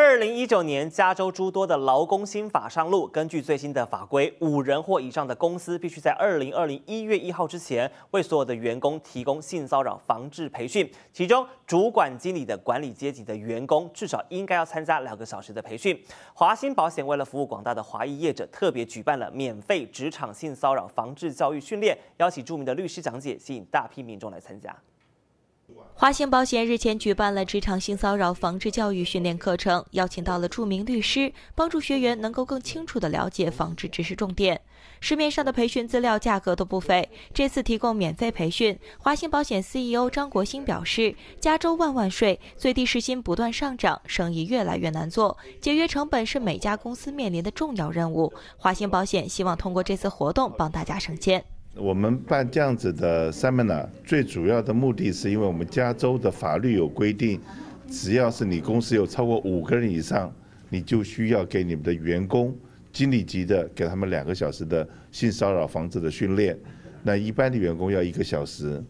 二零一九年，加州诸多的劳工新法上路。根据最新的法规，五人或以上的公司必须在二零二零一月一号之前，为所有的员工提供性骚扰防治培训。其中，主管经理的管理阶级的员工至少应该要参加两个小时的培训。华兴保险为了服务广大的华裔业者，特别举办了免费职场性骚扰防治教育训练，邀请著名的律师讲解，吸引大批民众来参加。华兴保险日前举办了职场性骚扰防治教育训练课程，邀请到了著名律师，帮助学员能够更清楚地了解防治知识重点。市面上的培训资料价格都不菲，这次提供免费培训。华兴保险 CEO 张国兴表示：“加州万万税最低时薪不断上涨，生意越来越难做，节约成本是每家公司面临的重要任务。华兴保险希望通过这次活动帮大家省钱。”我们办这样子的 seminar 最主要的目的是，因为我们加州的法律有规定，只要是你公司有超过五个人以上，你就需要给你们的员工、经理级的给他们两个小时的性骚扰防治的训练。那一般的员工要一个小时。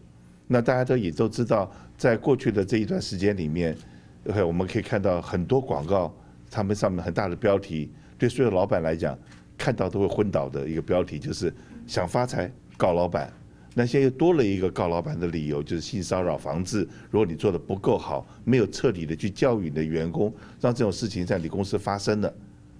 那大家都也都知道，在过去的这一段时间里面，我们可以看到很多广告，他们上面很大的标题，对所有老板来讲，看到都会昏倒的一个标题就是想发财。告老板，那现在又多了一个告老板的理由，就是性骚扰防治。如果你做的不够好，没有彻底的去教育你的员工，让这种事情在你公司发生了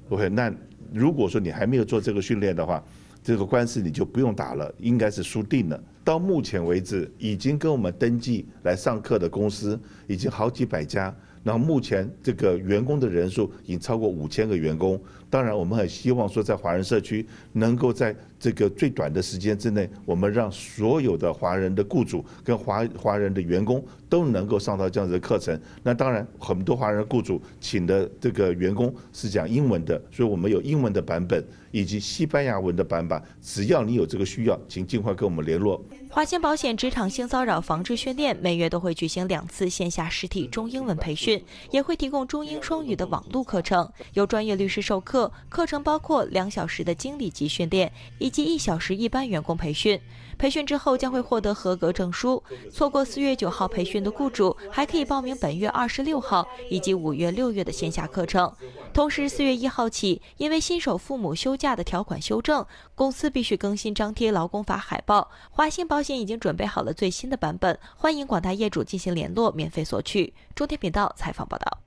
，OK？那如果说你还没有做这个训练的话，这个官司你就不用打了，应该是输定了。到目前为止，已经跟我们登记来上课的公司已经好几百家。那目前这个员工的人数已经超过五千个员工。当然，我们很希望说，在华人社区能够在这个最短的时间之内，我们让所有的华人的雇主跟华华人的员工都能够上到这样子的课程。那当然，很多华人雇主请的这个员工是讲英文的，所以我们有英文的版本以及西班牙文的版本。只要你有这个需要，请尽快跟我们联络。华鑫保险职场性骚扰防治训练每月都会举行两次线下实体中英文培训，也会提供中英双语的网络课程，由专业律师授课。课程包括两小时的经理级训练以及一小时一般员工培训。培训之后将会获得合格证书。错过四月九号培训的雇主还可以报名本月二十六号以及五月六月的线下课程。同时，四月一号起，因为新手父母休假的条款修正，公司必须更新张贴劳工法海报。华鑫保。保险已经准备好了最新的版本，欢迎广大业主进行联络，免费索取。中天频道采访报道。